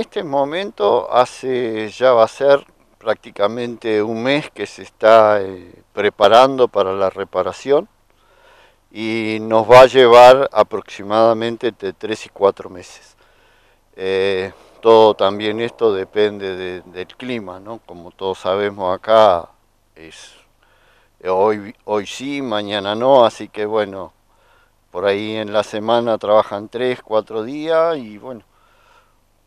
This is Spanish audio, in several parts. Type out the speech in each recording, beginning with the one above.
este momento hace ya va a ser prácticamente un mes que se está eh, preparando para la reparación y nos va a llevar aproximadamente tres 3 y cuatro meses. Eh, todo también esto depende del clima, ¿no? Como todos sabemos acá es eh, hoy, hoy sí, mañana no, así que bueno, por ahí en la semana trabajan 3, cuatro días y bueno,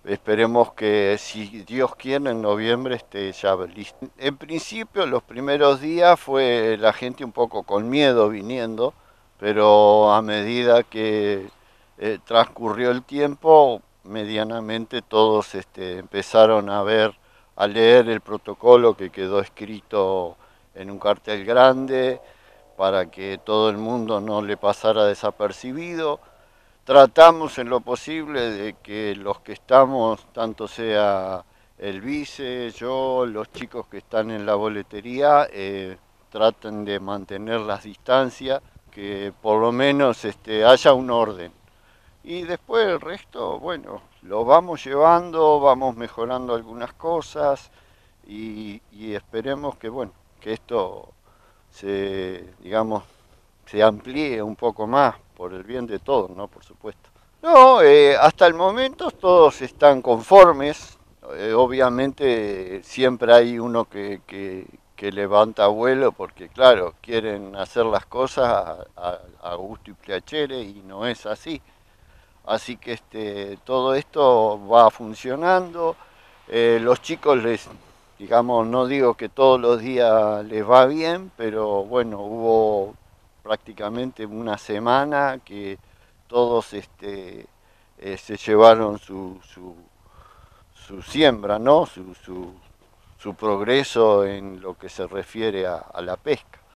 Esperemos que si Dios quiere en noviembre esté ya listo. En principio los primeros días fue la gente un poco con miedo viniendo, pero a medida que eh, transcurrió el tiempo, medianamente todos este, empezaron a ver, a leer el protocolo que quedó escrito en un cartel grande para que todo el mundo no le pasara desapercibido tratamos en lo posible de que los que estamos, tanto sea el vice, yo, los chicos que están en la boletería, eh, traten de mantener las distancias, que por lo menos este, haya un orden. Y después el resto, bueno, lo vamos llevando, vamos mejorando algunas cosas y, y esperemos que, bueno, que esto se, digamos, se amplíe un poco más, por el bien de todos, ¿no? Por supuesto. No, eh, hasta el momento todos están conformes. Eh, obviamente siempre hay uno que, levanta vuelo porque, claro, quieren hacer las cosas a, gusto y piacere y no es así. Así que este, todo esto va funcionando. Eh, los chicos les, digamos, no digo que todos los días les va bien, pero bueno, hubo prácticamente una semana que todos este, eh, se llevaron su, siembra, ¿no? Su, progreso en lo que se refiere a la pesca.